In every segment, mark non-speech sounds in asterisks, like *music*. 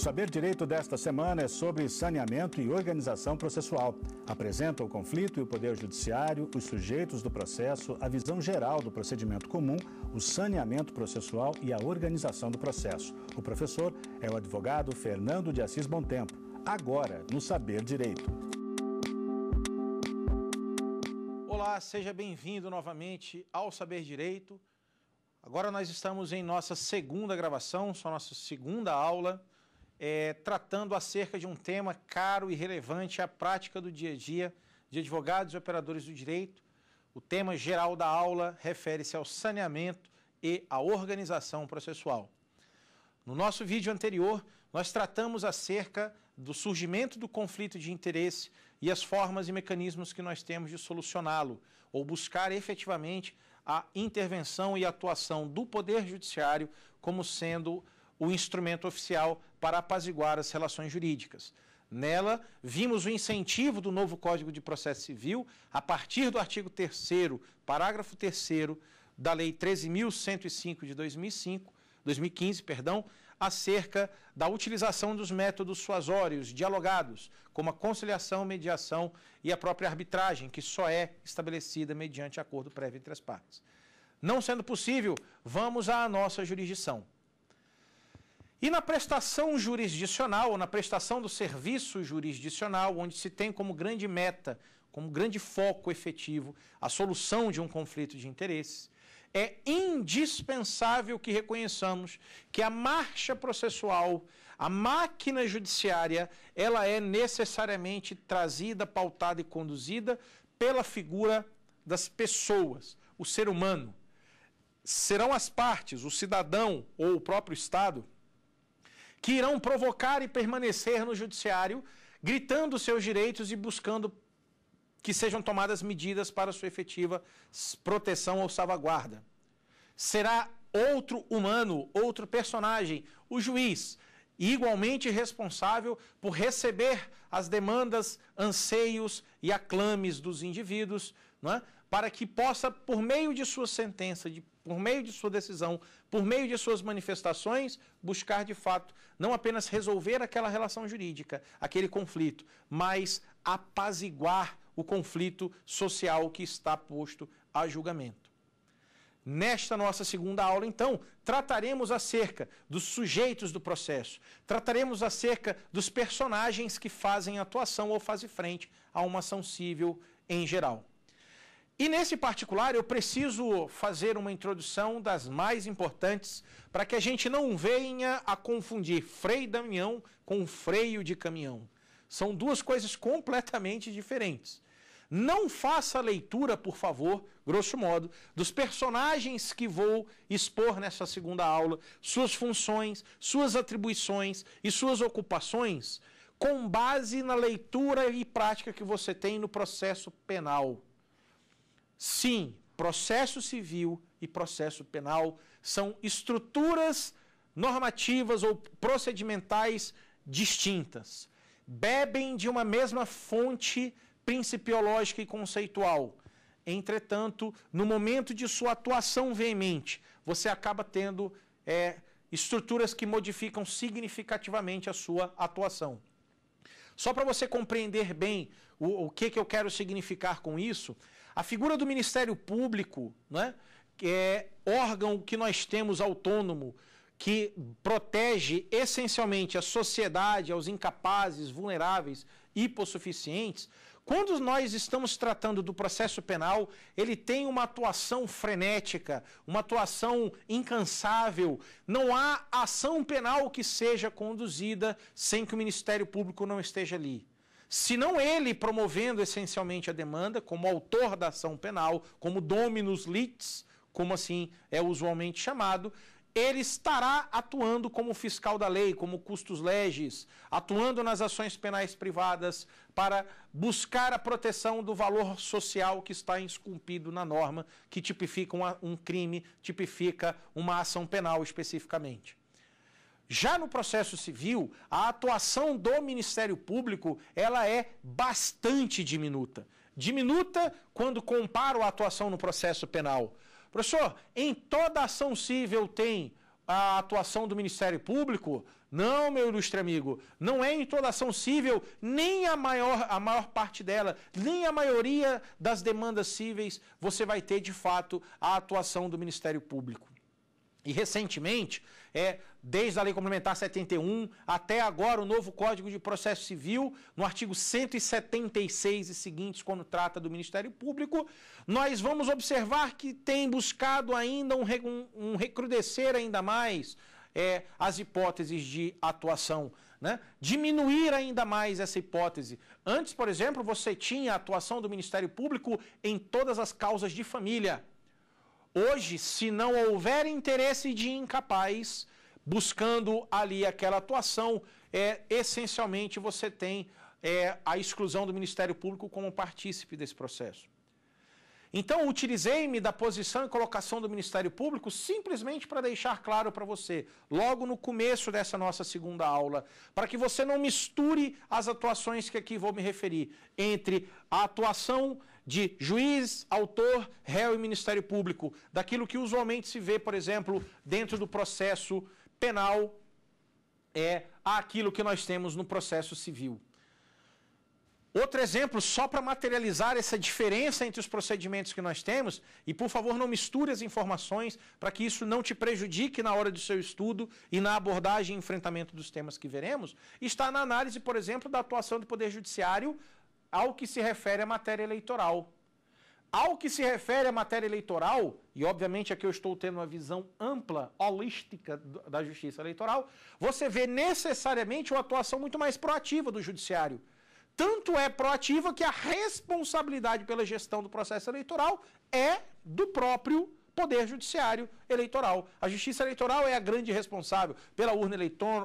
Saber Direito desta semana é sobre saneamento e organização processual. Apresenta o conflito e o Poder Judiciário, os sujeitos do processo, a visão geral do procedimento comum, o saneamento processual e a organização do processo. O professor é o advogado Fernando de Assis Bontempo. Agora, no Saber Direito. Olá, seja bem-vindo novamente ao Saber Direito. Agora nós estamos em nossa segunda gravação, só nossa segunda aula é, tratando acerca de um tema caro e relevante à prática do dia a dia de advogados e operadores do direito. O tema geral da aula refere-se ao saneamento e à organização processual. No nosso vídeo anterior, nós tratamos acerca do surgimento do conflito de interesse e as formas e mecanismos que nós temos de solucioná-lo, ou buscar efetivamente a intervenção e atuação do Poder Judiciário como sendo o instrumento oficial para apaziguar as relações jurídicas. Nela, vimos o incentivo do novo Código de Processo Civil a partir do artigo 3 parágrafo 3 da Lei 13105 de 2005, 2015, perdão, acerca da utilização dos métodos suasórios dialogados, como a conciliação, mediação e a própria arbitragem, que só é estabelecida mediante acordo prévio entre as partes. Não sendo possível, vamos à nossa jurisdição. E na prestação jurisdicional, ou na prestação do serviço jurisdicional, onde se tem como grande meta, como grande foco efetivo, a solução de um conflito de interesses, é indispensável que reconheçamos que a marcha processual, a máquina judiciária, ela é necessariamente trazida, pautada e conduzida pela figura das pessoas, o ser humano. Serão as partes, o cidadão ou o próprio Estado, que irão provocar e permanecer no judiciário, gritando seus direitos e buscando que sejam tomadas medidas para sua efetiva proteção ou salvaguarda. Será outro humano, outro personagem, o juiz, igualmente responsável por receber as demandas, anseios e aclames dos indivíduos, não é? para que possa, por meio de sua sentença, de, por meio de sua decisão, por meio de suas manifestações, buscar de fato não apenas resolver aquela relação jurídica, aquele conflito, mas apaziguar o conflito social que está posto a julgamento. Nesta nossa segunda aula, então, trataremos acerca dos sujeitos do processo, trataremos acerca dos personagens que fazem atuação ou fazem frente a uma ação civil em geral. E nesse particular, eu preciso fazer uma introdução das mais importantes para que a gente não venha a confundir freio Damião com freio de caminhão. São duas coisas completamente diferentes. Não faça a leitura, por favor, grosso modo, dos personagens que vou expor nessa segunda aula, suas funções, suas atribuições e suas ocupações, com base na leitura e prática que você tem no processo penal. Sim, processo civil e processo penal são estruturas normativas ou procedimentais distintas. Bebem de uma mesma fonte principiológica e conceitual. Entretanto, no momento de sua atuação veemente, você acaba tendo é, estruturas que modificam significativamente a sua atuação. Só para você compreender bem o, o que, que eu quero significar com isso, a figura do Ministério Público, né, é órgão que nós temos autônomo, que protege essencialmente a sociedade, aos incapazes, vulneráveis, hipossuficientes, quando nós estamos tratando do processo penal, ele tem uma atuação frenética, uma atuação incansável. Não há ação penal que seja conduzida sem que o Ministério Público não esteja ali se não ele promovendo essencialmente a demanda, como autor da ação penal, como dominus litis, como assim é usualmente chamado, ele estará atuando como fiscal da lei, como custos legis, atuando nas ações penais privadas para buscar a proteção do valor social que está esculpido na norma que tipifica um crime, tipifica uma ação penal especificamente. Já no processo civil, a atuação do Ministério Público ela é bastante diminuta. Diminuta quando comparo a atuação no processo penal. Professor, em toda ação civil tem a atuação do Ministério Público? Não, meu ilustre amigo, não é em toda ação civil, nem a maior, a maior parte dela, nem a maioria das demandas cíveis você vai ter de fato a atuação do Ministério Público. E recentemente, é desde a Lei Complementar 71 até agora o novo Código de Processo Civil, no artigo 176 e seguintes, quando trata do Ministério Público, nós vamos observar que tem buscado ainda um, um, recrudescer ainda mais é, as hipóteses de atuação, né? diminuir ainda mais essa hipótese. Antes, por exemplo, você tinha a atuação do Ministério Público em todas as causas de família. Hoje, se não houver interesse de incapaz buscando ali aquela atuação, é, essencialmente você tem é, a exclusão do Ministério Público como partícipe desse processo. Então, utilizei-me da posição e colocação do Ministério Público simplesmente para deixar claro para você, logo no começo dessa nossa segunda aula, para que você não misture as atuações que aqui vou me referir entre a atuação de juiz, autor, réu e Ministério Público, daquilo que usualmente se vê, por exemplo, dentro do processo penal, é aquilo que nós temos no processo civil. Outro exemplo, só para materializar essa diferença entre os procedimentos que nós temos, e por favor não misture as informações para que isso não te prejudique na hora do seu estudo e na abordagem e enfrentamento dos temas que veremos, está na análise, por exemplo, da atuação do Poder Judiciário ao que se refere à matéria eleitoral. Ao que se refere à matéria eleitoral, e obviamente aqui eu estou tendo uma visão ampla, holística da justiça eleitoral, você vê necessariamente uma atuação muito mais proativa do judiciário. Tanto é proativa que a responsabilidade pela gestão do processo eleitoral é do próprio Poder Judiciário Eleitoral. A Justiça Eleitoral é a grande responsável pela urna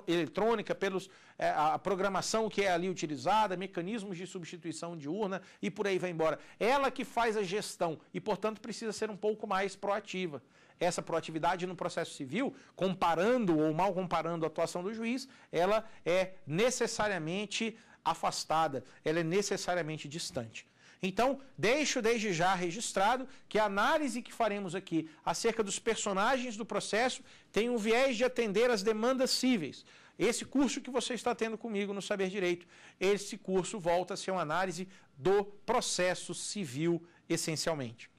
eletrônica, pela é, programação que é ali utilizada, mecanismos de substituição de urna e por aí vai embora. Ela que faz a gestão e, portanto, precisa ser um pouco mais proativa essa proatividade no processo civil, comparando ou mal comparando a atuação do juiz, ela é necessariamente afastada, ela é necessariamente distante. Então, deixo desde já registrado que a análise que faremos aqui acerca dos personagens do processo tem um viés de atender às demandas cíveis. Esse curso que você está tendo comigo no Saber Direito, esse curso volta a ser uma análise do processo civil, essencialmente.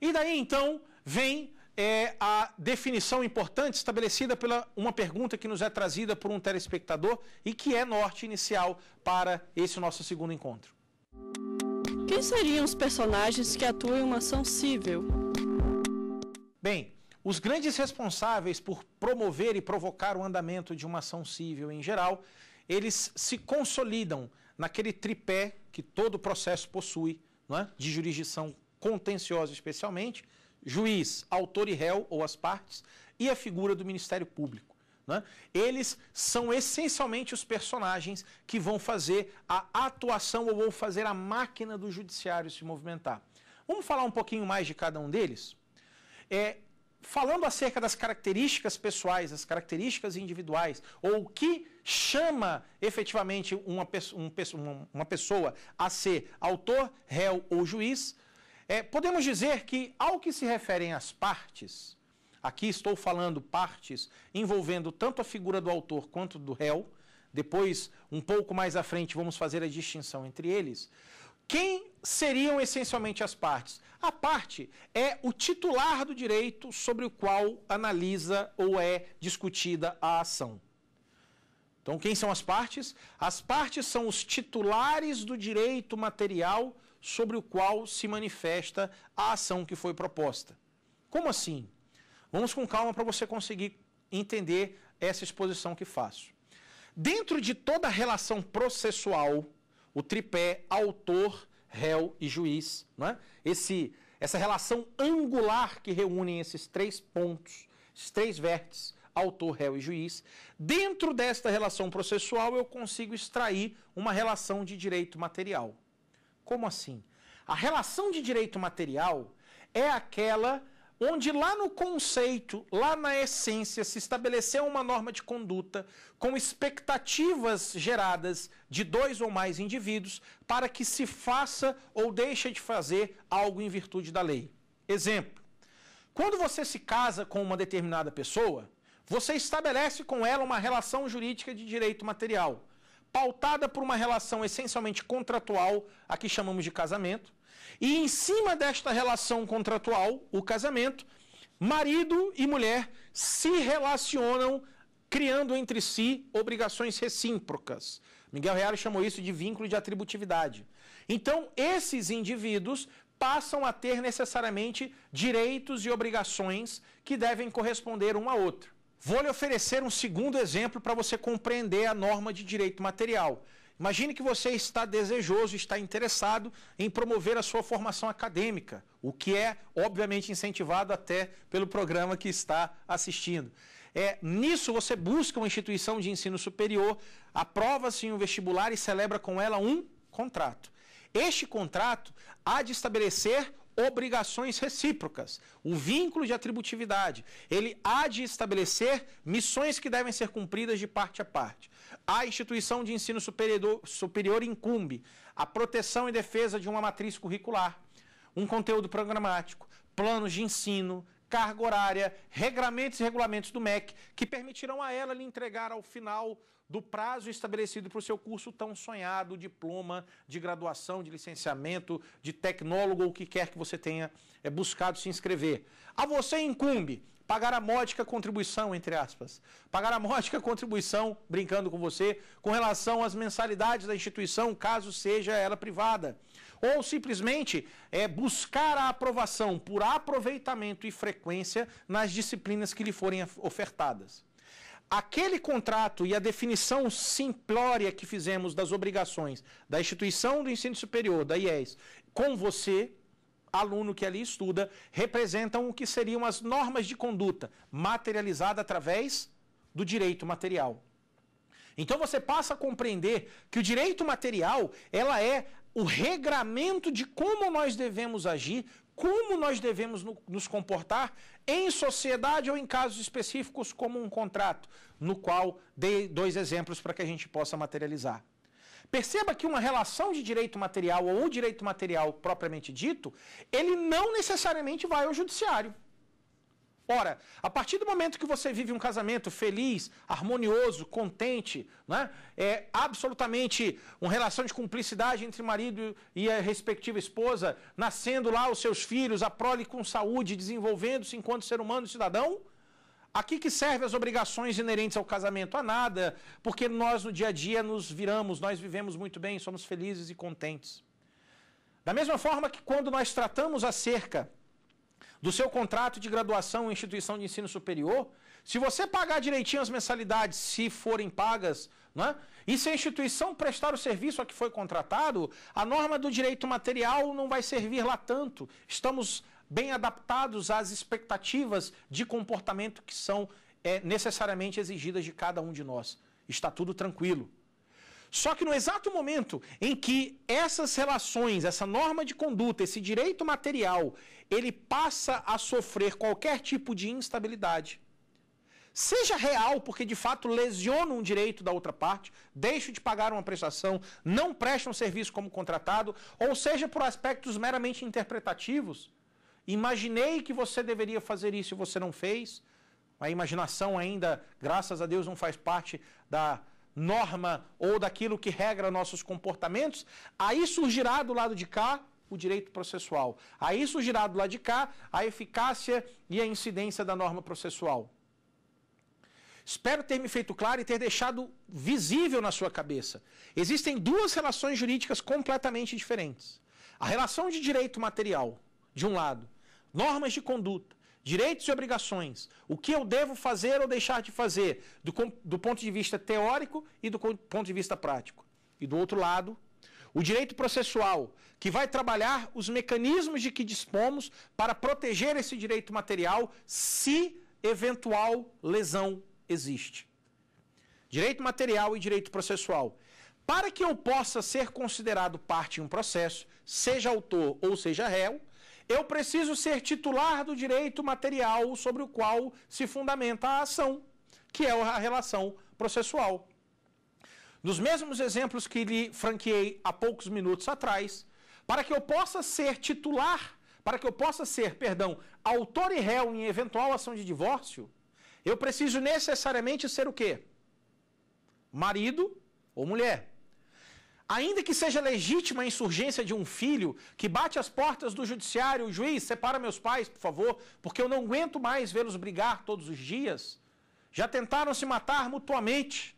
E daí então vem é, a definição importante estabelecida pela uma pergunta que nos é trazida por um telespectador e que é norte inicial para esse nosso segundo encontro. Quem seriam os personagens que atuam em uma ação civil? Bem, os grandes responsáveis por promover e provocar o andamento de uma ação civil em geral, eles se consolidam naquele tripé que todo processo possui, é? de jurisdição contenciosa especialmente, juiz, autor e réu ou as partes, e a figura do Ministério Público. Né? Eles são essencialmente os personagens que vão fazer a atuação ou vão fazer a máquina do judiciário se movimentar. Vamos falar um pouquinho mais de cada um deles? É, falando acerca das características pessoais, as características individuais, ou o que chama efetivamente uma, um, uma pessoa a ser autor, réu ou juiz, é, podemos dizer que, ao que se referem às partes, Aqui estou falando partes envolvendo tanto a figura do autor quanto do réu. Depois, um pouco mais à frente, vamos fazer a distinção entre eles. Quem seriam essencialmente as partes? A parte é o titular do direito sobre o qual analisa ou é discutida a ação. Então, quem são as partes? As partes são os titulares do direito material sobre o qual se manifesta a ação que foi proposta. Como assim? Vamos com calma para você conseguir entender essa exposição que faço. Dentro de toda a relação processual, o tripé autor, réu e juiz, é? Esse, essa relação angular que reúne esses três pontos, esses três vértices, autor, réu e juiz, dentro desta relação processual eu consigo extrair uma relação de direito material. Como assim? A relação de direito material é aquela onde lá no conceito, lá na essência, se estabeleceu uma norma de conduta com expectativas geradas de dois ou mais indivíduos para que se faça ou deixe de fazer algo em virtude da lei. Exemplo: quando você se casa com uma determinada pessoa, você estabelece com ela uma relação jurídica de direito material, pautada por uma relação essencialmente contratual, a que chamamos de casamento e em cima desta relação contratual, o casamento, marido e mulher se relacionam criando entre si obrigações recíprocas. Miguel Reale chamou isso de vínculo de atributividade. Então, esses indivíduos passam a ter necessariamente direitos e obrigações que devem corresponder um a outro. Vou lhe oferecer um segundo exemplo para você compreender a norma de direito material. Imagine que você está desejoso, está interessado em promover a sua formação acadêmica, o que é, obviamente, incentivado até pelo programa que está assistindo. É, nisso você busca uma instituição de ensino superior, aprova-se em um vestibular e celebra com ela um contrato. Este contrato há de estabelecer obrigações recíprocas, o vínculo de atributividade. Ele há de estabelecer missões que devem ser cumpridas de parte a parte. A instituição de ensino superior, superior incumbe a proteção e defesa de uma matriz curricular, um conteúdo programático, planos de ensino, carga horária, regramentos e regulamentos do MEC, que permitirão a ela lhe entregar ao final do prazo estabelecido para o seu curso tão sonhado diploma de graduação, de licenciamento, de tecnólogo ou o que quer que você tenha é, buscado se inscrever. A você incumbe pagar a módica contribuição, entre aspas, pagar a módica contribuição, brincando com você, com relação às mensalidades da instituição, caso seja ela privada, ou simplesmente é, buscar a aprovação por aproveitamento e frequência nas disciplinas que lhe forem ofertadas. Aquele contrato e a definição simplória que fizemos das obrigações da instituição do ensino superior, da IES, com você, aluno que ali estuda representam o que seriam as normas de conduta, materializada através do direito material. Então você passa a compreender que o direito material, ela é o regramento de como nós devemos agir, como nós devemos no, nos comportar em sociedade ou em casos específicos como um contrato, no qual dei dois exemplos para que a gente possa materializar. Perceba que uma relação de direito material ou direito material propriamente dito, ele não necessariamente vai ao judiciário. Ora, a partir do momento que você vive um casamento feliz, harmonioso, contente, né, é absolutamente uma relação de cumplicidade entre o marido e a respectiva esposa, nascendo lá os seus filhos, a prole com saúde, desenvolvendo-se enquanto ser humano e cidadão, Aqui que servem as obrigações inerentes ao casamento? A nada, porque nós no dia a dia nos viramos, nós vivemos muito bem, somos felizes e contentes. Da mesma forma que quando nós tratamos acerca do seu contrato de graduação em instituição de ensino superior, se você pagar direitinho as mensalidades, se forem pagas, né, e se a instituição prestar o serviço a que foi contratado, a norma do direito material não vai servir lá tanto. Estamos bem adaptados às expectativas de comportamento que são é, necessariamente exigidas de cada um de nós. Está tudo tranquilo. Só que no exato momento em que essas relações, essa norma de conduta, esse direito material, ele passa a sofrer qualquer tipo de instabilidade, seja real, porque de fato lesiona um direito da outra parte, deixa de pagar uma prestação, não presta um serviço como contratado, ou seja por aspectos meramente interpretativos, Imaginei que você deveria fazer isso e você não fez. A imaginação ainda, graças a Deus, não faz parte da norma ou daquilo que regra nossos comportamentos. Aí surgirá do lado de cá o direito processual. Aí surgirá do lado de cá a eficácia e a incidência da norma processual. Espero ter me feito claro e ter deixado visível na sua cabeça. Existem duas relações jurídicas completamente diferentes. A relação de direito material, de um lado, normas de conduta, direitos e obrigações, o que eu devo fazer ou deixar de fazer, do, do ponto de vista teórico e do ponto de vista prático. E do outro lado, o direito processual, que vai trabalhar os mecanismos de que dispomos para proteger esse direito material se eventual lesão existe. Direito material e direito processual. Para que eu possa ser considerado parte em um processo, seja autor ou seja réu, eu preciso ser titular do direito material sobre o qual se fundamenta a ação, que é a relação processual. Nos mesmos exemplos que lhe franqueei há poucos minutos atrás, para que eu possa ser titular, para que eu possa ser, perdão, autor e réu em eventual ação de divórcio, eu preciso necessariamente ser o quê? Marido ou mulher. Ainda que seja legítima a insurgência de um filho que bate as portas do judiciário, o juiz, separa meus pais, por favor, porque eu não aguento mais vê-los brigar todos os dias. Já tentaram se matar mutuamente.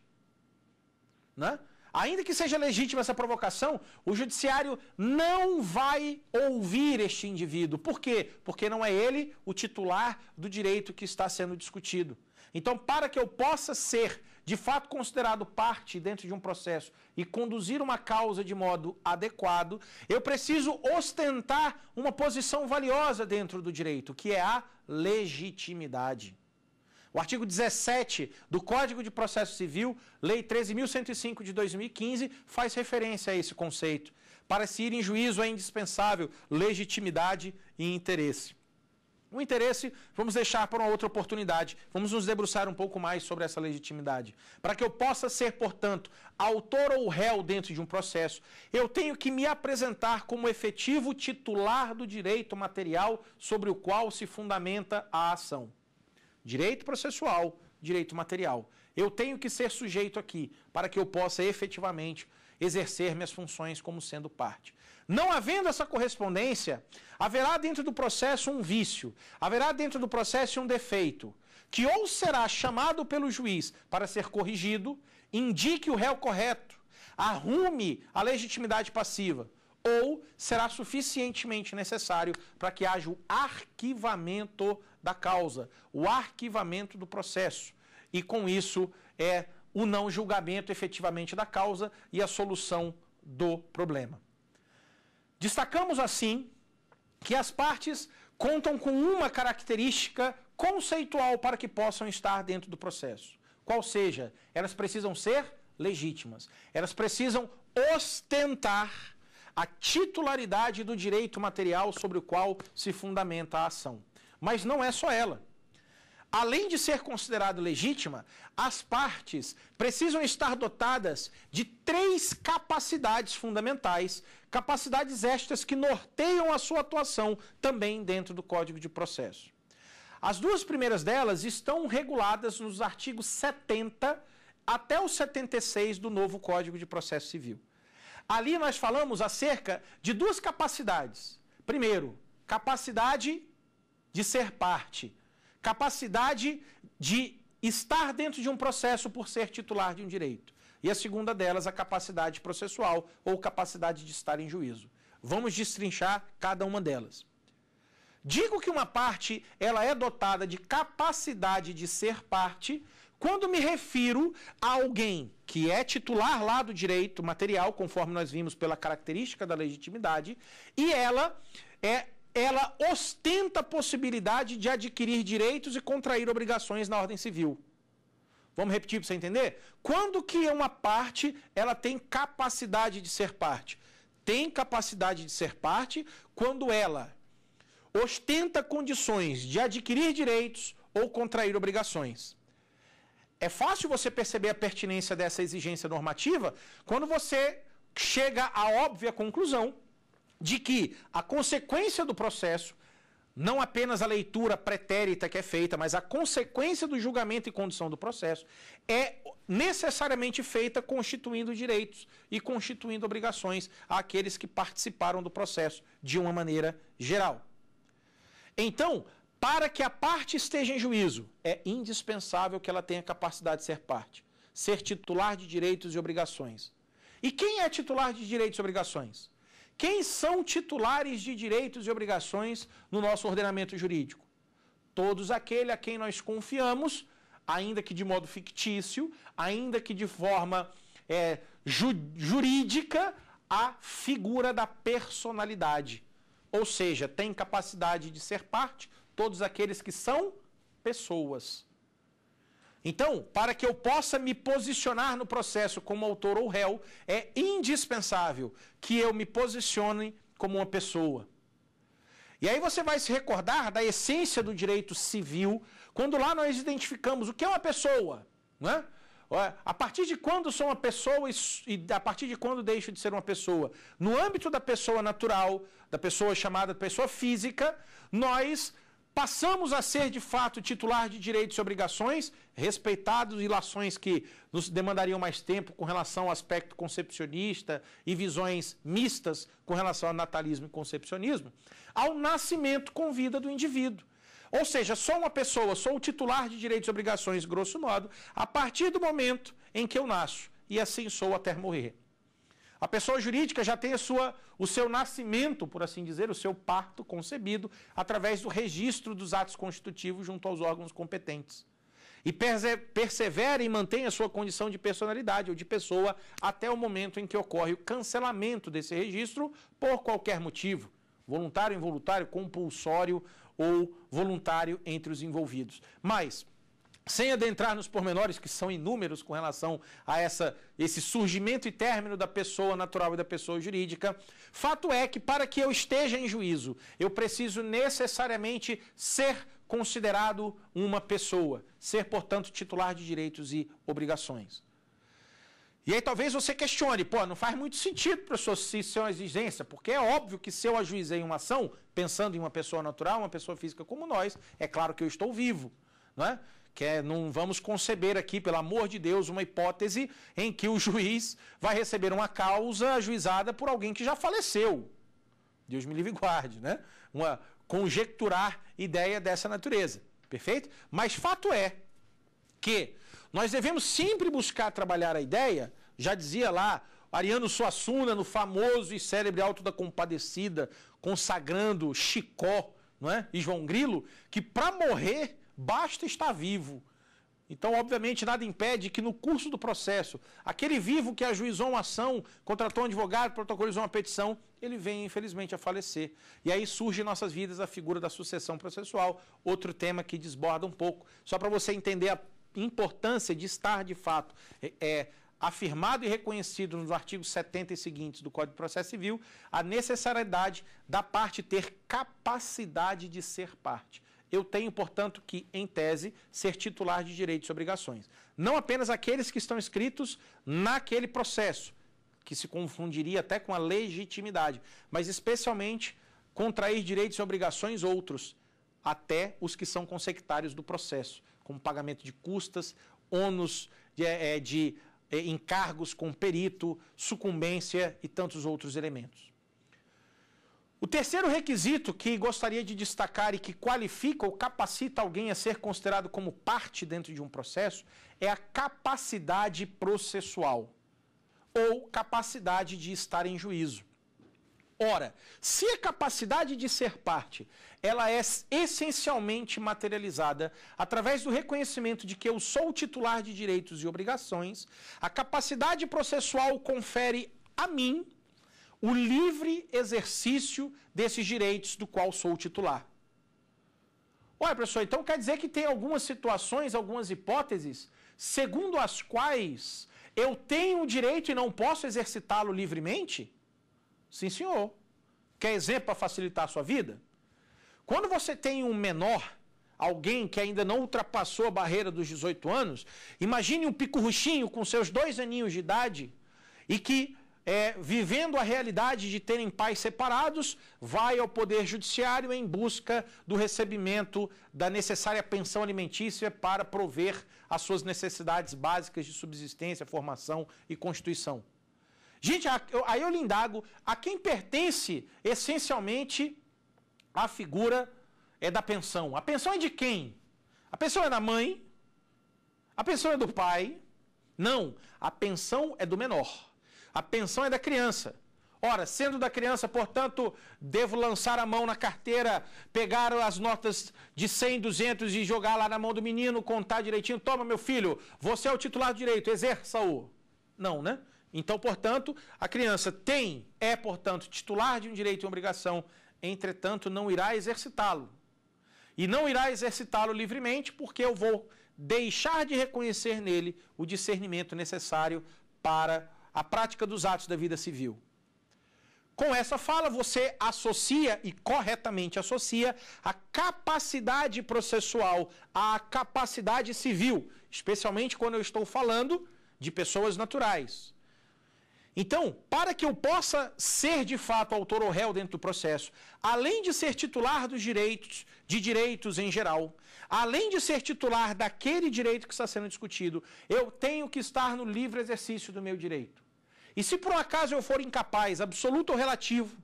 Né? Ainda que seja legítima essa provocação, o judiciário não vai ouvir este indivíduo. Por quê? Porque não é ele o titular do direito que está sendo discutido. Então, para que eu possa ser de fato considerado parte dentro de um processo e conduzir uma causa de modo adequado, eu preciso ostentar uma posição valiosa dentro do direito, que é a legitimidade. O artigo 17 do Código de Processo Civil, Lei 13.105 de 2015, faz referência a esse conceito. Para se ir em juízo é indispensável legitimidade e interesse. O interesse, vamos deixar para uma outra oportunidade. Vamos nos debruçar um pouco mais sobre essa legitimidade. Para que eu possa ser, portanto, autor ou réu dentro de um processo, eu tenho que me apresentar como efetivo titular do direito material sobre o qual se fundamenta a ação. Direito processual, direito material. Eu tenho que ser sujeito aqui para que eu possa efetivamente exercer minhas funções como sendo parte. Não havendo essa correspondência, haverá dentro do processo um vício, haverá dentro do processo um defeito, que ou será chamado pelo juiz para ser corrigido, indique o réu correto, arrume a legitimidade passiva, ou será suficientemente necessário para que haja o arquivamento da causa, o arquivamento do processo. E com isso é o não julgamento efetivamente da causa e a solução do problema. Destacamos assim que as partes contam com uma característica conceitual para que possam estar dentro do processo. Qual seja, elas precisam ser legítimas. Elas precisam ostentar a titularidade do direito material sobre o qual se fundamenta a ação. Mas não é só ela além de ser considerado legítima, as partes precisam estar dotadas de três capacidades fundamentais, capacidades estas que norteiam a sua atuação também dentro do Código de Processo. As duas primeiras delas estão reguladas nos artigos 70 até o 76 do novo Código de Processo Civil. Ali nós falamos acerca de duas capacidades. Primeiro, capacidade de ser parte, capacidade de estar dentro de um processo por ser titular de um direito. E a segunda delas, a capacidade processual ou capacidade de estar em juízo. Vamos destrinchar cada uma delas. Digo que uma parte ela é dotada de capacidade de ser parte quando me refiro a alguém que é titular lá do direito material, conforme nós vimos pela característica da legitimidade, e ela é ela ostenta a possibilidade de adquirir direitos e contrair obrigações na ordem civil. Vamos repetir para você entender? Quando que uma parte ela tem capacidade de ser parte? Tem capacidade de ser parte quando ela ostenta condições de adquirir direitos ou contrair obrigações. É fácil você perceber a pertinência dessa exigência normativa quando você chega à óbvia conclusão de que a consequência do processo, não apenas a leitura pretérita que é feita, mas a consequência do julgamento e condição do processo, é necessariamente feita constituindo direitos e constituindo obrigações àqueles que participaram do processo de uma maneira geral. Então, para que a parte esteja em juízo, é indispensável que ela tenha capacidade de ser parte, ser titular de direitos e obrigações. E quem é titular de direitos e obrigações? Quem são titulares de direitos e obrigações no nosso ordenamento jurídico? Todos aquele a quem nós confiamos, ainda que de modo fictício, ainda que de forma é, ju jurídica, a figura da personalidade. Ou seja, tem capacidade de ser parte todos aqueles que são pessoas. Então, para que eu possa me posicionar no processo como autor ou réu, é indispensável que eu me posicione como uma pessoa. E aí você vai se recordar da essência do direito civil, quando lá nós identificamos o que é uma pessoa, né? A partir de quando sou uma pessoa e a partir de quando deixo de ser uma pessoa? No âmbito da pessoa natural, da pessoa chamada pessoa física, nós Passamos a ser, de fato, titular de direitos e obrigações, respeitados e lações que nos demandariam mais tempo com relação ao aspecto concepcionista e visões mistas com relação ao natalismo e concepcionismo, ao nascimento com vida do indivíduo. Ou seja, sou uma pessoa, sou o titular de direitos e obrigações, grosso modo, a partir do momento em que eu nasço, e assim sou até morrer. A pessoa jurídica já tem sua, o seu nascimento, por assim dizer, o seu parto concebido através do registro dos atos constitutivos junto aos órgãos competentes. E persevera e mantém a sua condição de personalidade ou de pessoa até o momento em que ocorre o cancelamento desse registro por qualquer motivo, voluntário, involuntário, compulsório ou voluntário entre os envolvidos. Mas, sem adentrar nos pormenores, que são inúmeros com relação a essa, esse surgimento e término da pessoa natural e da pessoa jurídica, fato é que para que eu esteja em juízo, eu preciso necessariamente ser considerado uma pessoa, ser, portanto, titular de direitos e obrigações. E aí talvez você questione, pô, não faz muito sentido, professor, se isso é uma exigência, porque é óbvio que se eu ajuizei uma ação, pensando em uma pessoa natural, uma pessoa física como nós, é claro que eu estou vivo, não é? quer, não vamos conceber aqui, pelo amor de Deus, uma hipótese em que o juiz vai receber uma causa ajuizada por alguém que já faleceu. Deus me livre e guarde, né? Uma conjecturar ideia dessa natureza, perfeito? Mas fato é que nós devemos sempre buscar trabalhar a ideia, já dizia lá Ariano Suassuna no famoso e célebre Alto da Compadecida, consagrando Chicó, não é? E João Grilo, que para morrer basta estar vivo. Então, obviamente, nada impede que no curso do processo, aquele vivo que ajuizou uma ação, contratou um advogado, protocolizou uma petição, ele venha, infelizmente, a falecer. E aí surge em nossas vidas a figura da sucessão processual, outro tema que desborda um pouco, só para você entender a importância de estar, de fato, é, é afirmado e reconhecido nos artigos 70 e seguintes do Código de Processo Civil, a necessidade da parte ter capacidade de ser parte eu tenho, portanto, que, em tese, ser titular de direitos e obrigações. Não apenas aqueles que estão escritos naquele processo, que se confundiria até com a legitimidade, mas especialmente contrair direitos e obrigações outros, até os que são consectários do processo, como pagamento de custas, ônus de, é, é, de é, encargos com perito, sucumbência e tantos outros elementos. O terceiro requisito que gostaria de destacar e que qualifica ou capacita alguém a ser considerado como parte dentro de um processo é a capacidade processual ou capacidade de estar em juízo. Ora, se a capacidade de ser parte, ela é essencialmente materializada através do reconhecimento de que eu sou o titular de direitos e obrigações, a capacidade processual confere a mim o livre exercício desses direitos do qual sou o titular. Olha, professor, então quer dizer que tem algumas situações, algumas hipóteses, segundo as quais eu tenho o direito e não posso exercitá-lo livremente? Sim, senhor. Quer exemplo para facilitar a sua vida? Quando você tem um menor, alguém que ainda não ultrapassou a barreira dos 18 anos, imagine um ruxinho com seus dois aninhos de idade e que é, vivendo a realidade de terem pais separados, vai ao Poder Judiciário em busca do recebimento da necessária pensão alimentícia para prover as suas necessidades básicas de subsistência, formação e constituição. Gente, aí eu lhe indago a quem pertence essencialmente a figura é da pensão. A pensão é de quem? A pensão é da mãe? A pensão é do pai? Não, a pensão é do menor. A pensão é da criança. Ora, sendo da criança, portanto, devo lançar a mão na carteira, pegar as notas de 100, 200 e jogar lá na mão do menino, contar direitinho. Toma, meu filho, você é o titular do direito, exerça-o. Não, né? Então, portanto, a criança tem, é, portanto, titular de um direito e obrigação, entretanto, não irá exercitá-lo. E não irá exercitá-lo livremente, porque eu vou deixar de reconhecer nele o discernimento necessário para a prática dos atos da vida civil. Com essa fala, você associa e corretamente associa a capacidade processual à capacidade civil, especialmente quando eu estou falando de pessoas naturais. Então, para que eu possa ser de fato autor ou réu dentro do processo, além de ser titular dos direitos, de direitos em geral, além de ser titular daquele direito que está sendo discutido, eu tenho que estar no livre exercício do meu direito. E se por um acaso eu for incapaz, absoluto ou relativo,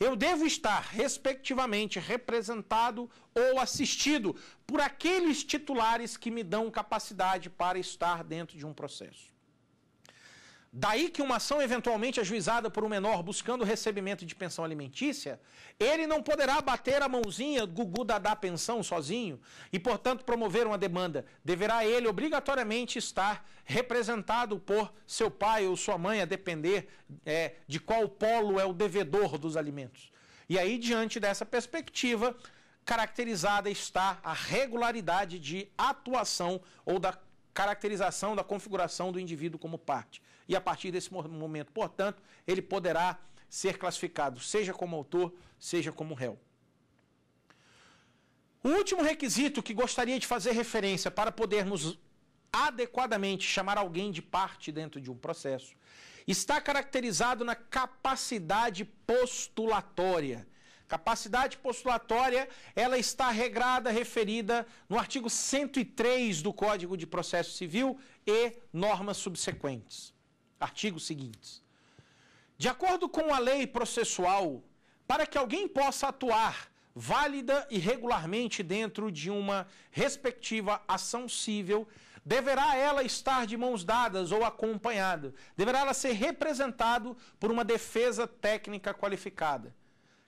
eu devo estar, respectivamente, representado ou assistido por aqueles titulares que me dão capacidade para estar dentro de um processo. Daí que uma ação eventualmente ajuizada por um menor buscando recebimento de pensão alimentícia, ele não poderá bater a mãozinha Gugu da pensão sozinho e, portanto, promover uma demanda. Deverá ele obrigatoriamente estar representado por seu pai ou sua mãe, a depender é, de qual polo é o devedor dos alimentos. E aí, diante dessa perspectiva, caracterizada está a regularidade de atuação ou da caracterização da configuração do indivíduo como parte e a partir desse momento, portanto, ele poderá ser classificado, seja como autor, seja como réu. O último requisito que gostaria de fazer referência para podermos adequadamente chamar alguém de parte dentro de um processo está caracterizado na capacidade postulatória. Capacidade postulatória, ela está regrada, referida no artigo 103 do Código de Processo Civil e normas subsequentes artigos seguintes. De acordo com a lei processual, para que alguém possa atuar válida e regularmente dentro de uma respectiva ação civil, deverá ela estar de mãos dadas ou acompanhada, deverá ela ser representado por uma defesa técnica qualificada.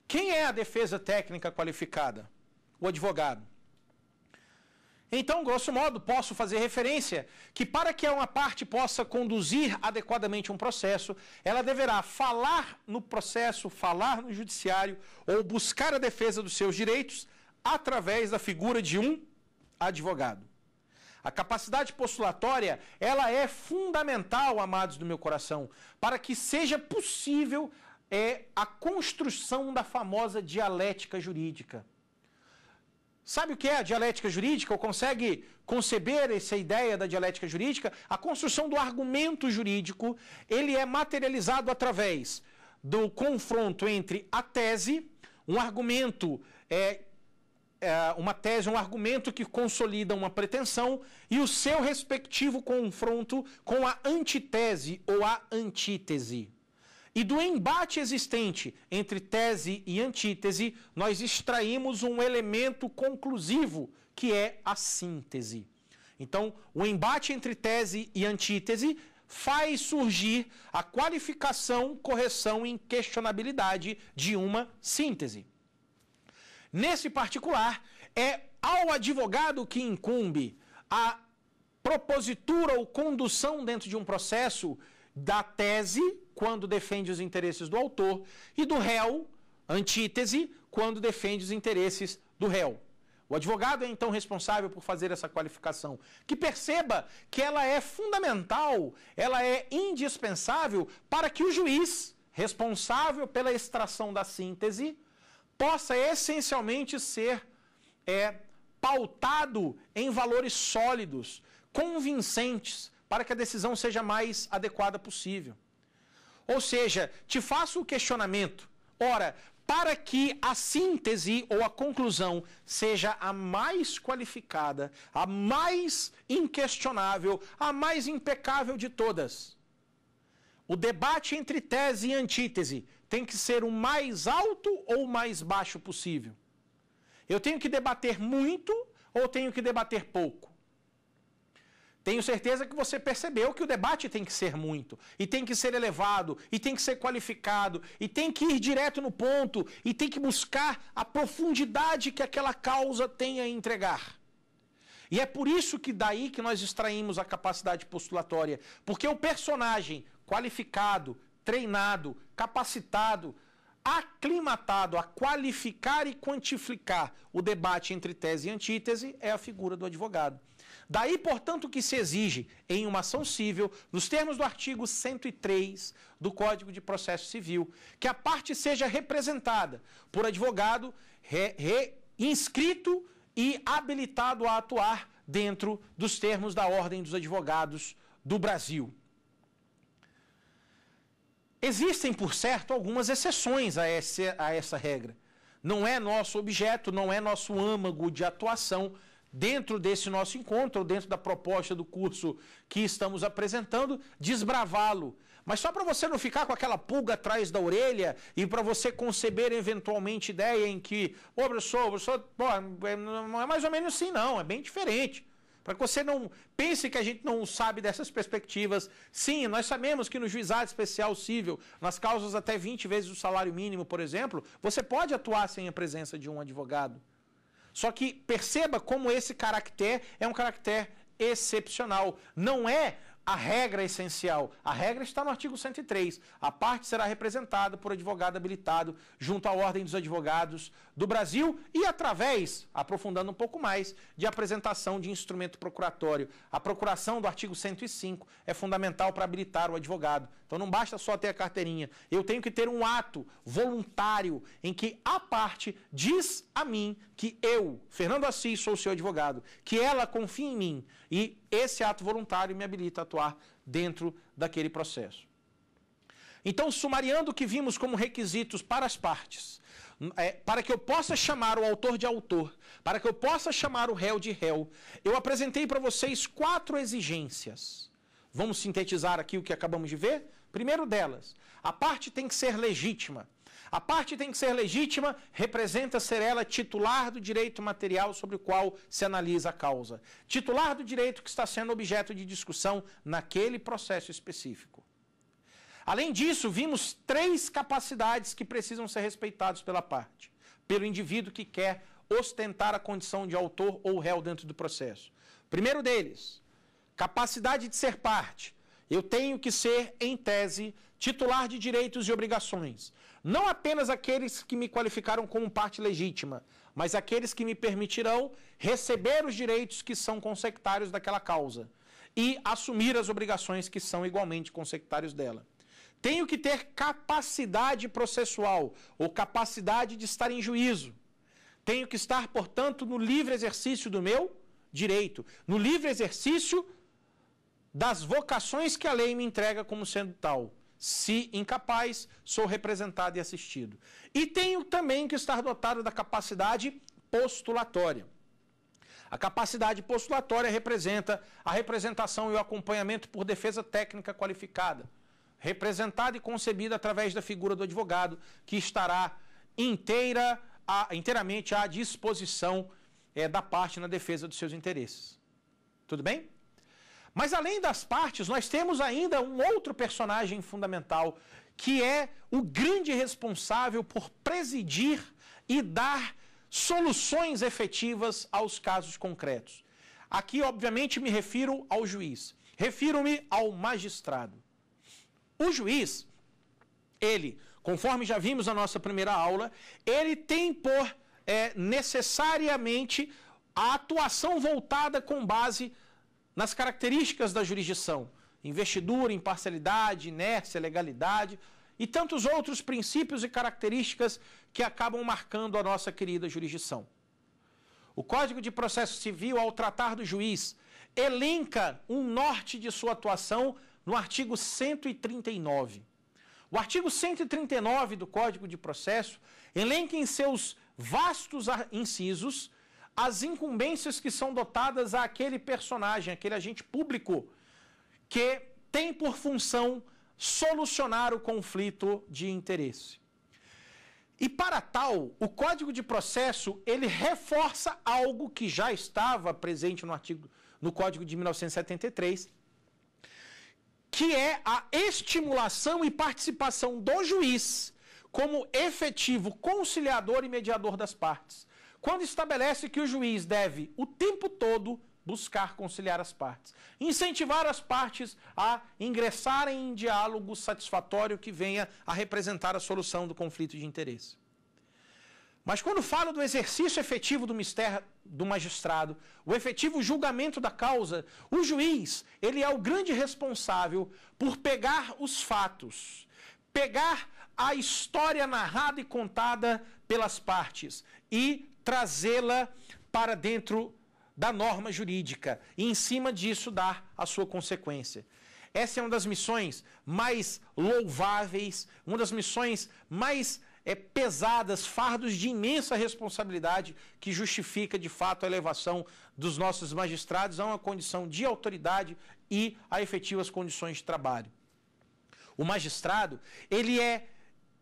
Quem é a defesa técnica qualificada? O advogado. Então, grosso modo, posso fazer referência que para que uma parte possa conduzir adequadamente um processo, ela deverá falar no processo, falar no judiciário ou buscar a defesa dos seus direitos através da figura de um advogado. A capacidade postulatória, ela é fundamental, amados do meu coração, para que seja possível é, a construção da famosa dialética jurídica. Sabe o que é a dialética jurídica? Ou consegue conceber essa ideia da dialética jurídica? A construção do argumento jurídico, ele é materializado através do confronto entre a tese, um argumento, é, é, uma tese, um argumento que consolida uma pretensão e o seu respectivo confronto com a antitese ou a antítese. E do embate existente entre tese e antítese, nós extraímos um elemento conclusivo, que é a síntese. Então, o embate entre tese e antítese faz surgir a qualificação, correção e questionabilidade de uma síntese. Nesse particular, é ao advogado que incumbe a propositura ou condução dentro de um processo da tese quando defende os interesses do autor, e do réu, antítese, quando defende os interesses do réu. O advogado é então responsável por fazer essa qualificação. Que perceba que ela é fundamental, ela é indispensável para que o juiz, responsável pela extração da síntese, possa essencialmente ser é, pautado em valores sólidos, convincentes, para que a decisão seja mais adequada possível. Ou seja, te faço o questionamento. Ora, para que a síntese ou a conclusão seja a mais qualificada, a mais inquestionável, a mais impecável de todas. O debate entre tese e antítese tem que ser o mais alto ou o mais baixo possível. Eu tenho que debater muito ou tenho que debater pouco? Tenho certeza que você percebeu que o debate tem que ser muito, e tem que ser elevado, e tem que ser qualificado, e tem que ir direto no ponto, e tem que buscar a profundidade que aquela causa tem a entregar. E é por isso que daí que nós extraímos a capacidade postulatória, porque o personagem qualificado, treinado, capacitado, aclimatado a qualificar e quantificar o debate entre tese e antítese é a figura do advogado. Daí, portanto, que se exige em uma ação civil, nos termos do artigo 103 do Código de Processo Civil, que a parte seja representada por advogado re, re, inscrito e habilitado a atuar dentro dos termos da Ordem dos Advogados do Brasil. Existem, por certo, algumas exceções a essa, a essa regra. Não é nosso objeto, não é nosso âmago de atuação dentro desse nosso encontro, ou dentro da proposta do curso que estamos apresentando, desbravá-lo. Mas só para você não ficar com aquela pulga atrás da orelha e para você conceber eventualmente ideia em que, ô professor, professor, é, não é mais ou menos assim não, é bem diferente. Para que você não pense que a gente não sabe dessas perspectivas. Sim, nós sabemos que no juizado especial civil, nas causas até 20 vezes o salário mínimo, por exemplo, você pode atuar sem a presença de um advogado. Só que perceba como esse caractere é um caractere excepcional. Não é a regra é essencial. A regra está no artigo 103. A parte será representada por advogado habilitado junto à Ordem dos Advogados do Brasil e através, aprofundando um pouco mais, de apresentação de instrumento procuratório. A procuração do artigo 105 é fundamental para habilitar o advogado. Então não basta só ter a carteirinha. Eu tenho que ter um ato voluntário em que a parte diz a mim que eu, Fernando Assis, sou seu advogado, que ela confia em mim e esse ato voluntário me habilita a atuar dentro daquele processo. Então, sumariando o que vimos como requisitos para as partes, hum, é, para que eu possa chamar o autor de autor, para que eu possa chamar o réu de réu, eu apresentei para vocês quatro exigências. Vamos sintetizar aqui o que acabamos de ver? Primeiro delas, a parte tem que ser legítima. A parte tem que ser legítima, representa ser ela titular do direito material sobre o qual se analisa a causa, titular do direito que está sendo objeto de discussão naquele processo específico. Além disso, vimos três capacidades que precisam ser respeitadas pela parte, pelo indivíduo que quer ostentar a condição de autor ou réu dentro do processo. Primeiro deles, capacidade de ser parte. Eu tenho que ser, em tese, titular de direitos e obrigações. Não apenas aqueles que me qualificaram como parte legítima, mas aqueles que me permitirão receber os direitos que são consectários daquela causa e assumir as obrigações que são igualmente consectários dela. Tenho que ter capacidade processual ou capacidade de estar em juízo. Tenho que estar, portanto, no livre exercício do meu direito, no livre exercício das vocações que a lei me entrega como sendo tal se incapaz, sou representado e assistido. E tenho também que estar dotado da capacidade postulatória. A capacidade postulatória representa a representação e o acompanhamento por defesa técnica qualificada, representada e concebida através da figura do advogado, que estará inteira, a, inteiramente à disposição é, da parte na defesa dos seus interesses. Tudo bem? Mas além das partes, nós temos ainda um outro personagem fundamental, que é o grande responsável por presidir e dar soluções efetivas aos casos concretos. Aqui, obviamente, me refiro ao juiz, refiro-me ao magistrado. O juiz, ele, conforme já vimos na nossa primeira aula, ele tem por é, necessariamente a atuação voltada com base nas características da jurisdição, investidura, imparcialidade, inércia, legalidade e tantos outros princípios e características que acabam marcando a nossa querida jurisdição. O Código de Processo Civil, ao tratar do juiz, elenca um norte de sua atuação no artigo 139. O artigo 139 do Código de Processo elenca em seus vastos incisos as incumbências que são dotadas àquele personagem, aquele agente público que tem por função solucionar o conflito de interesse. E para tal, o Código de Processo, ele reforça algo que já estava presente no artigo no Código de 1973, que é a estimulação e participação do juiz como efetivo conciliador e mediador das partes quando estabelece que o juiz deve o tempo todo buscar conciliar as partes, incentivar as partes a ingressarem em diálogo satisfatório que venha a representar a solução do conflito de interesse. Mas quando falo do exercício efetivo do mistério do magistrado, o efetivo julgamento da causa, o juiz, ele é o grande responsável por pegar os fatos, pegar a história narrada e contada pelas partes e trazê-la para dentro da norma jurídica e, em cima disso, dar a sua consequência. Essa é uma das missões mais louváveis, uma das missões mais é, pesadas, fardos de imensa responsabilidade que justifica de fato a elevação dos nossos magistrados a uma condição de autoridade e a efetivas condições de trabalho. O magistrado, ele é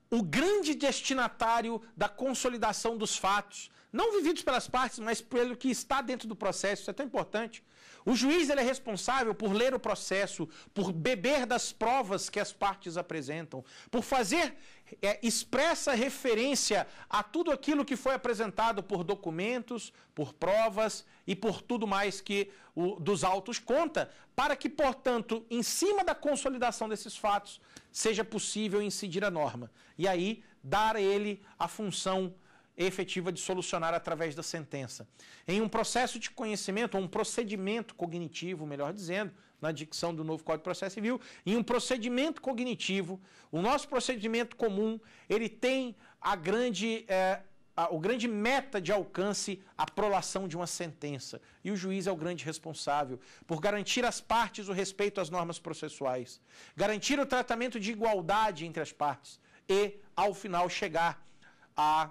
o grande destinatário da consolidação dos fatos, não vividos pelas partes, mas pelo que está dentro do processo. Isso é tão importante. O juiz ele é responsável por ler o processo, por beber das provas que as partes apresentam, por fazer é, expressa referência a tudo aquilo que foi apresentado por documentos, por provas e por tudo mais que o, dos autos conta, para que, portanto, em cima da consolidação desses fatos, seja possível incidir a norma. E aí, dar a ele a função efetiva de solucionar através da sentença. Em um processo de conhecimento, um procedimento cognitivo, melhor dizendo, na dicção do novo Código de Processo Civil, em um procedimento cognitivo, o nosso procedimento comum, ele tem a grande... É, a, o grande meta de alcance a prolação de uma sentença. E o juiz é o grande responsável por garantir às partes o respeito às normas processuais, garantir o tratamento de igualdade entre as partes e, ao final, chegar a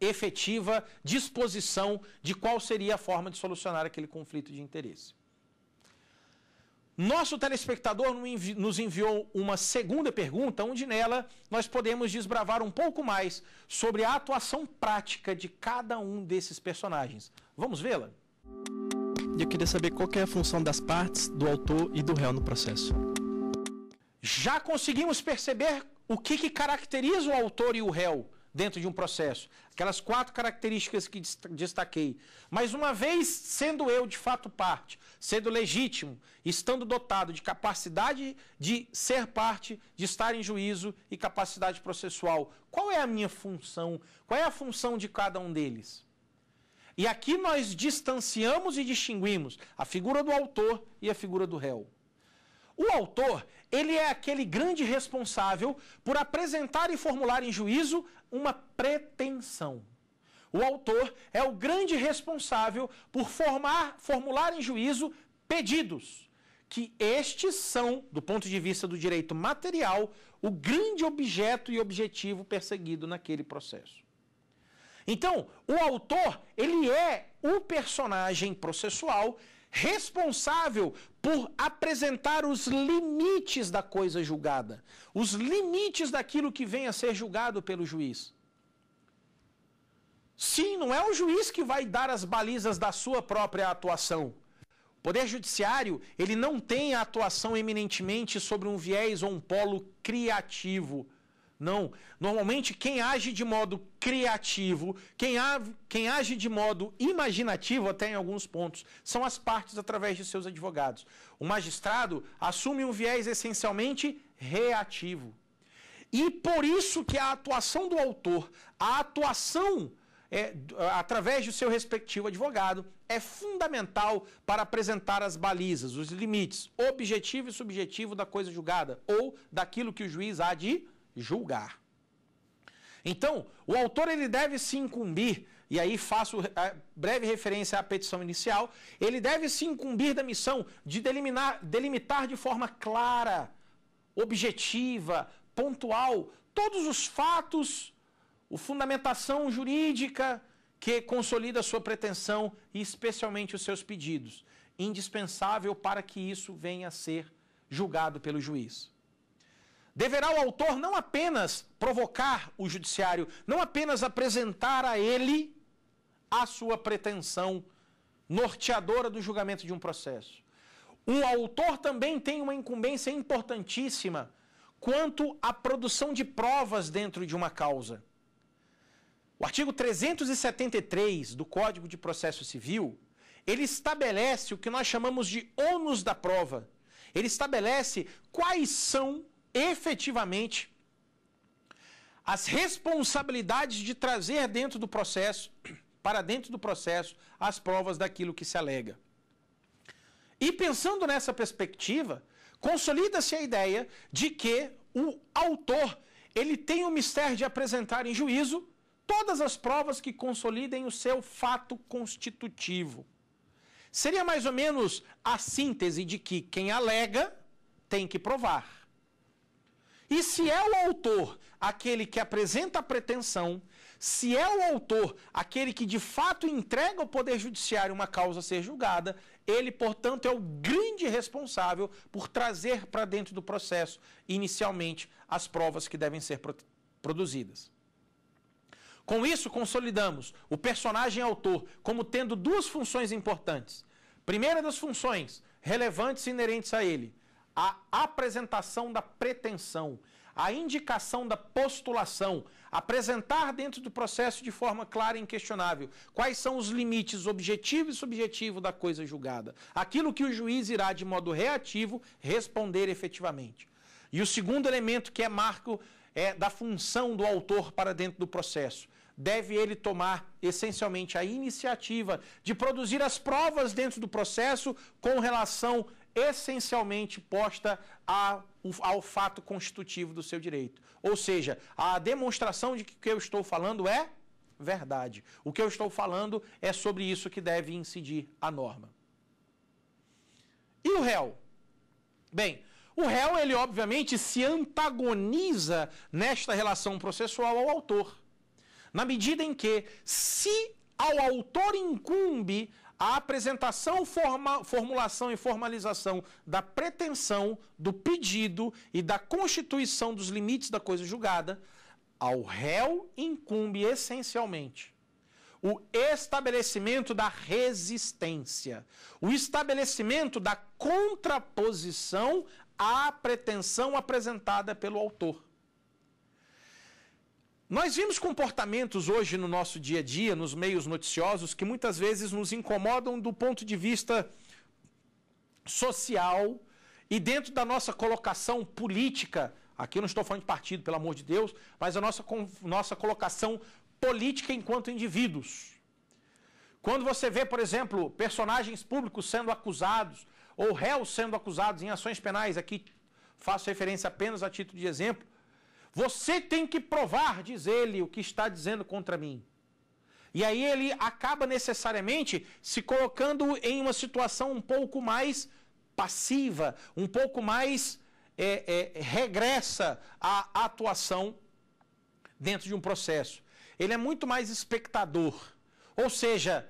efetiva disposição de qual seria a forma de solucionar aquele conflito de interesse. Nosso telespectador nos enviou uma segunda pergunta, onde nela nós podemos desbravar um pouco mais sobre a atuação prática de cada um desses personagens. Vamos vê-la? Eu queria saber qual é a função das partes, do autor e do réu no processo. Já conseguimos perceber o que, que caracteriza o autor e o réu dentro de um processo. Aquelas quatro características que destaquei. Mas uma vez sendo eu de fato parte, sendo legítimo, estando dotado de capacidade de ser parte, de estar em juízo e capacidade processual, qual é a minha função? Qual é a função de cada um deles? E aqui nós distanciamos e distinguimos a figura do autor e a figura do réu. O autor, ele é aquele grande responsável por apresentar e formular em juízo uma pretensão. O autor é o grande responsável por formar, formular em juízo pedidos, que estes são, do ponto de vista do direito material, o grande objeto e objetivo perseguido naquele processo. Então, o autor, ele é o personagem processual responsável por apresentar os limites da coisa julgada, os limites daquilo que vem a ser julgado pelo juiz. Sim, não é o juiz que vai dar as balizas da sua própria atuação. O Poder Judiciário, ele não tem a atuação eminentemente sobre um viés ou um polo criativo. Não. Normalmente, quem age de modo criativo, quem, quem age de modo imaginativo, até em alguns pontos, são as partes através de seus advogados. O magistrado assume um viés essencialmente reativo. E por isso que a atuação do autor, a atuação é, através do seu respectivo advogado, é fundamental para apresentar as balizas, os limites, objetivo e subjetivo da coisa julgada ou daquilo que o juiz há de julgar. Então, o autor ele deve se incumbir, e aí faço eh, breve referência à petição inicial, ele deve se incumbir da missão de delimitar, delimitar de forma clara, objetiva, pontual, todos os fatos, a fundamentação jurídica que consolida sua pretensão e especialmente os seus pedidos, indispensável para que isso venha a ser julgado pelo juiz. Deverá o autor não apenas provocar o judiciário, não apenas apresentar a ele a sua pretensão norteadora do julgamento de um processo. Um autor também tem uma incumbência importantíssima quanto à produção de provas dentro de uma causa. O artigo 373 do Código de Processo Civil, ele estabelece o que nós chamamos de ônus da prova. Ele estabelece quais são efetivamente as responsabilidades de trazer dentro do processo, *clears throat* para dentro do processo, as provas daquilo que se alega. E pensando nessa perspectiva, consolida-se a ideia de que o autor ele tem o mistério de apresentar em juízo todas as provas que consolidem o seu fato constitutivo. Seria mais ou menos a síntese de que quem alega tem que provar. E se é o autor aquele que apresenta a pretensão, se é o autor aquele que de fato entrega ao Poder Judiciário uma causa a ser julgada, ele, portanto, é o grande responsável por trazer para dentro do processo, inicialmente, as provas que devem ser produzidas. Com isso, consolidamos o personagem autor como tendo duas funções importantes. Primeira das funções, relevantes e inerentes a ele a apresentação da pretensão, a indicação da postulação, apresentar dentro do processo de forma clara e inquestionável quais são os limites objetivo e subjetivo da coisa julgada, aquilo que o juiz irá, de modo reativo, responder efetivamente. E o segundo elemento que é marco é da função do autor para dentro do processo. Deve ele tomar essencialmente a iniciativa de produzir as provas dentro do processo com relação essencialmente posta a, ao fato constitutivo do seu direito. Ou seja, a demonstração de que o que eu estou falando é verdade. O que eu estou falando é sobre isso que deve incidir a norma. E o réu? Bem, o réu, ele obviamente se antagoniza nesta relação processual ao autor. Na medida em que, se ao autor incumbe a apresentação, forma, formulação e formalização da pretensão, do pedido e da constituição dos limites da coisa julgada, ao réu incumbe essencialmente o estabelecimento da resistência, o estabelecimento da contraposição à pretensão apresentada pelo autor. Nós vimos comportamentos hoje no nosso dia a dia, nos meios noticiosos, que muitas vezes nos incomodam do ponto de vista social e dentro da nossa colocação política. Aqui eu não estou falando de partido, pelo amor de Deus, mas a nossa, nossa colocação política enquanto indivíduos. Quando você vê, por exemplo, personagens públicos sendo acusados ou réus sendo acusados em ações penais, aqui faço referência apenas a título de exemplo, você tem que provar, diz ele, o que está dizendo contra mim. E aí ele acaba necessariamente se colocando em uma situação um pouco mais passiva, um pouco mais é, é, regressa à atuação dentro de um processo. Ele é muito mais espectador. Ou seja,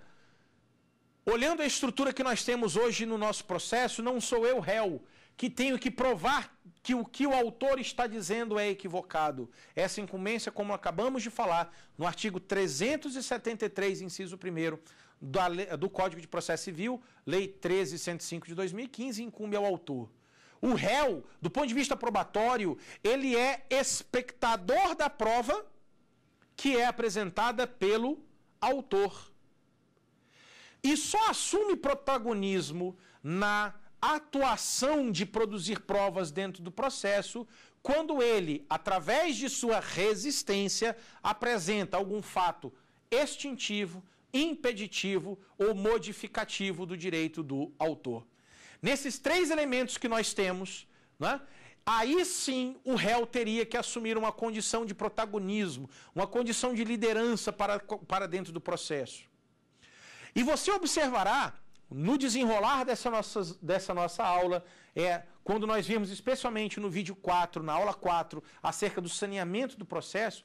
olhando a estrutura que nós temos hoje no nosso processo, não sou eu réu que tenho que provar que o que o autor está dizendo é equivocado. Essa incumbência, como acabamos de falar, no artigo 373, inciso 1 do Código de Processo Civil, Lei 13105 de 2015, incumbe ao autor. O réu, do ponto de vista probatório, ele é espectador da prova que é apresentada pelo autor. E só assume protagonismo na atuação de produzir provas dentro do processo quando ele, através de sua resistência, apresenta algum fato extintivo, impeditivo ou modificativo do direito do autor. Nesses três elementos que nós temos, né, aí sim o réu teria que assumir uma condição de protagonismo, uma condição de liderança para, para dentro do processo. E você observará no desenrolar dessa nossa, dessa nossa aula, é quando nós vimos, especialmente no vídeo 4, na aula 4, acerca do saneamento do processo,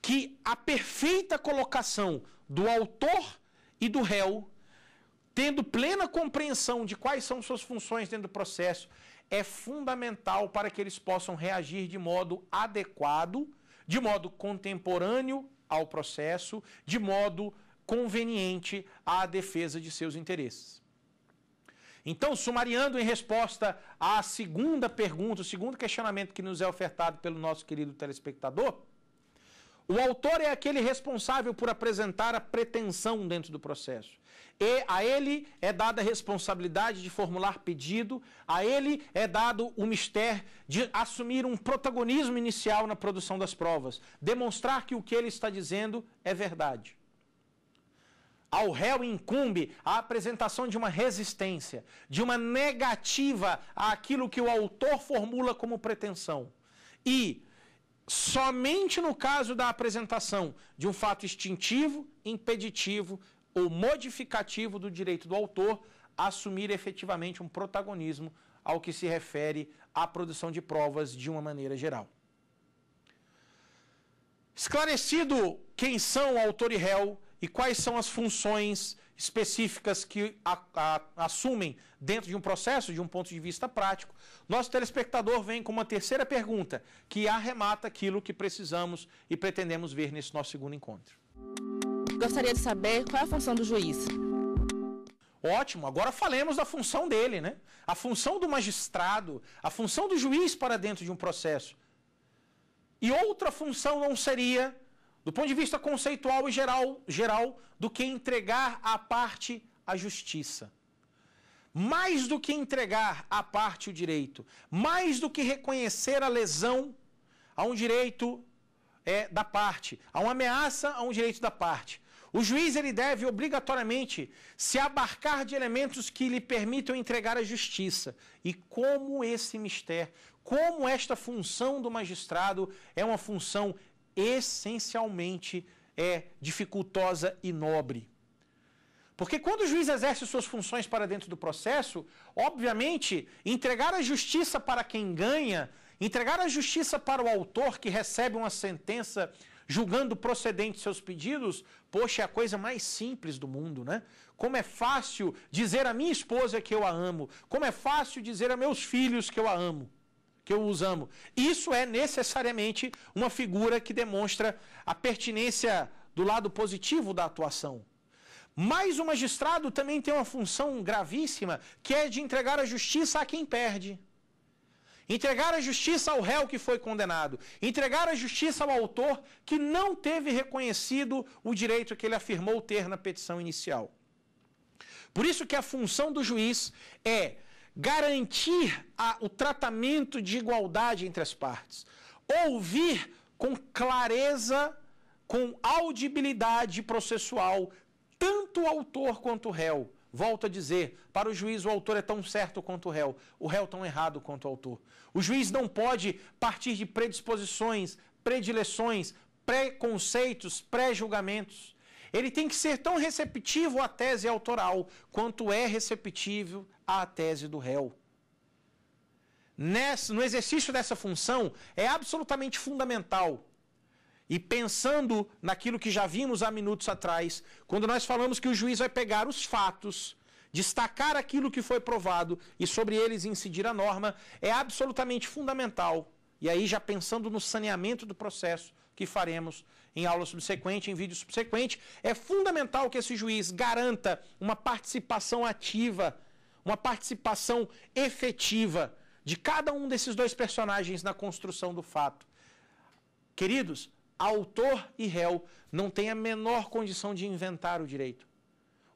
que a perfeita colocação do autor e do réu, tendo plena compreensão de quais são suas funções dentro do processo, é fundamental para que eles possam reagir de modo adequado, de modo contemporâneo ao processo, de modo conveniente à defesa de seus interesses. Então, sumariando em resposta à segunda pergunta, o segundo questionamento que nos é ofertado pelo nosso querido telespectador, o autor é aquele responsável por apresentar a pretensão dentro do processo. E a ele é dada a responsabilidade de formular pedido, a ele é dado o mistério de assumir um protagonismo inicial na produção das provas, demonstrar que o que ele está dizendo é verdade. Ao réu incumbe a apresentação de uma resistência, de uma negativa àquilo que o autor formula como pretensão. E somente no caso da apresentação de um fato extintivo, impeditivo ou modificativo do direito do autor, assumir efetivamente um protagonismo ao que se refere à produção de provas de uma maneira geral. Esclarecido quem são autor e réu, e quais são as funções específicas que a, a, assumem dentro de um processo, de um ponto de vista prático, nosso telespectador vem com uma terceira pergunta que arremata aquilo que precisamos e pretendemos ver nesse nosso segundo encontro. Gostaria de saber qual é a função do juiz. Ótimo, agora falemos da função dele, né? A função do magistrado, a função do juiz para dentro de um processo. E outra função não seria do ponto de vista conceitual e geral, geral do que entregar à parte a justiça. Mais do que entregar à parte o direito, mais do que reconhecer a lesão a um direito é, da parte, a uma ameaça a um direito da parte. O juiz ele deve obrigatoriamente se abarcar de elementos que lhe permitam entregar a justiça. E como esse mistério, como esta função do magistrado é uma função essencialmente é dificultosa e nobre. Porque quando o juiz exerce suas funções para dentro do processo, obviamente, entregar a justiça para quem ganha, entregar a justiça para o autor que recebe uma sentença julgando procedente seus pedidos, poxa, é a coisa mais simples do mundo, né? Como é fácil dizer à minha esposa que eu a amo, como é fácil dizer a meus filhos que eu a amo que eu usamos. Isso é necessariamente uma figura que demonstra a pertinência do lado positivo da atuação. Mas o magistrado também tem uma função gravíssima, que é de entregar a justiça a quem perde. Entregar a justiça ao réu que foi condenado. Entregar a justiça ao autor que não teve reconhecido o direito que ele afirmou ter na petição inicial. Por isso que a função do juiz é garantir a, o tratamento de igualdade entre as partes, ouvir com clareza, com audibilidade processual, tanto o autor quanto o réu. Volto a dizer, para o juiz o autor é tão certo quanto o réu, o réu tão errado quanto o autor. O juiz não pode partir de predisposições, predileções, preconceitos, pré-julgamentos. Ele tem que ser tão receptivo à tese autoral quanto é receptivo à tese do réu. Nesse, no exercício dessa função, é absolutamente fundamental. E pensando naquilo que já vimos há minutos atrás, quando nós falamos que o juiz vai pegar os fatos, destacar aquilo que foi provado e sobre eles incidir a norma, é absolutamente fundamental. E aí, já pensando no saneamento do processo que faremos em aula subsequente, em vídeo subsequente. É fundamental que esse juiz garanta uma participação ativa, uma participação efetiva de cada um desses dois personagens na construção do fato. Queridos, autor e réu não têm a menor condição de inventar o direito.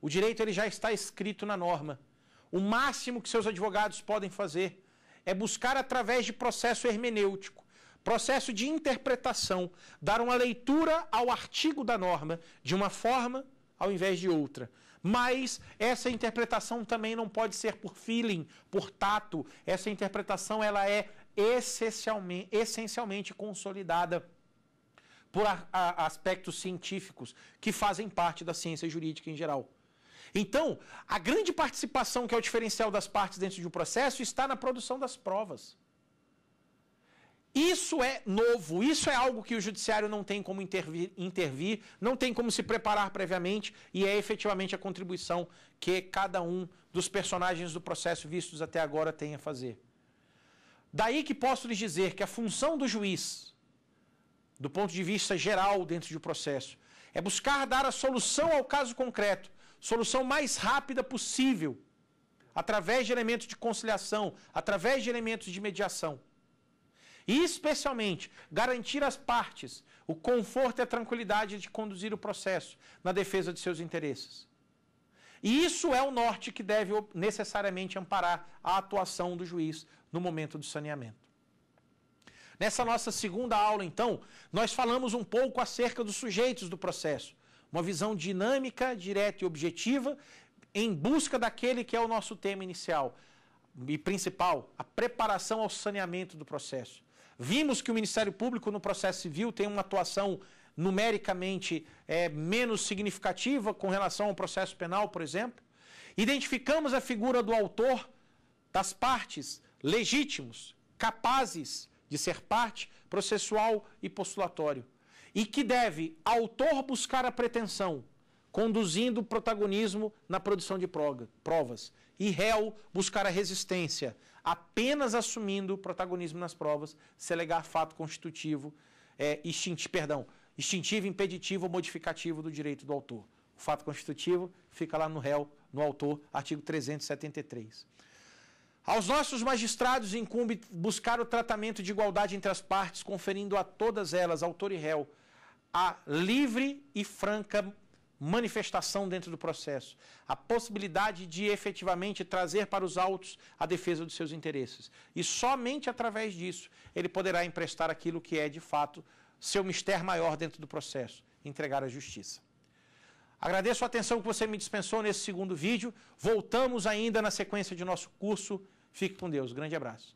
O direito ele já está escrito na norma. O máximo que seus advogados podem fazer é buscar através de processo hermenêutico Processo de interpretação, dar uma leitura ao artigo da norma de uma forma ao invés de outra. Mas essa interpretação também não pode ser por feeling, por tato. Essa interpretação ela é essencialmente, essencialmente consolidada por a, a, aspectos científicos que fazem parte da ciência jurídica em geral. Então, a grande participação que é o diferencial das partes dentro de um processo está na produção das provas. Isso é novo, isso é algo que o judiciário não tem como intervir, intervir, não tem como se preparar previamente e é efetivamente a contribuição que cada um dos personagens do processo vistos até agora tem a fazer. Daí que posso lhes dizer que a função do juiz, do ponto de vista geral dentro do processo, é buscar dar a solução ao caso concreto, solução mais rápida possível, através de elementos de conciliação, através de elementos de mediação. E, especialmente, garantir às partes o conforto e a tranquilidade de conduzir o processo na defesa de seus interesses. E isso é o norte que deve necessariamente amparar a atuação do juiz no momento do saneamento. Nessa nossa segunda aula, então, nós falamos um pouco acerca dos sujeitos do processo, uma visão dinâmica, direta e objetiva em busca daquele que é o nosso tema inicial e principal, a preparação ao saneamento do processo. Vimos que o Ministério Público no processo civil tem uma atuação numericamente é, menos significativa com relação ao processo penal, por exemplo. Identificamos a figura do autor, das partes legítimos, capazes de ser parte processual e postulatório, e que deve autor buscar a pretensão conduzindo o protagonismo na produção de provas. E réu buscar a resistência, apenas assumindo o protagonismo nas provas, se alegar fato constitutivo, é, extinti, perdão, extintivo, impeditivo ou modificativo do direito do autor. O fato constitutivo fica lá no réu, no autor, artigo 373. Aos nossos magistrados incumbe buscar o tratamento de igualdade entre as partes, conferindo a todas elas, autor e réu, a livre e franca manifestação dentro do processo, a possibilidade de efetivamente trazer para os autos a defesa dos seus interesses. E somente através disso ele poderá emprestar aquilo que é, de fato, seu mistério maior dentro do processo, entregar à justiça. Agradeço a atenção que você me dispensou nesse segundo vídeo. Voltamos ainda na sequência de nosso curso. Fique com Deus. Grande abraço.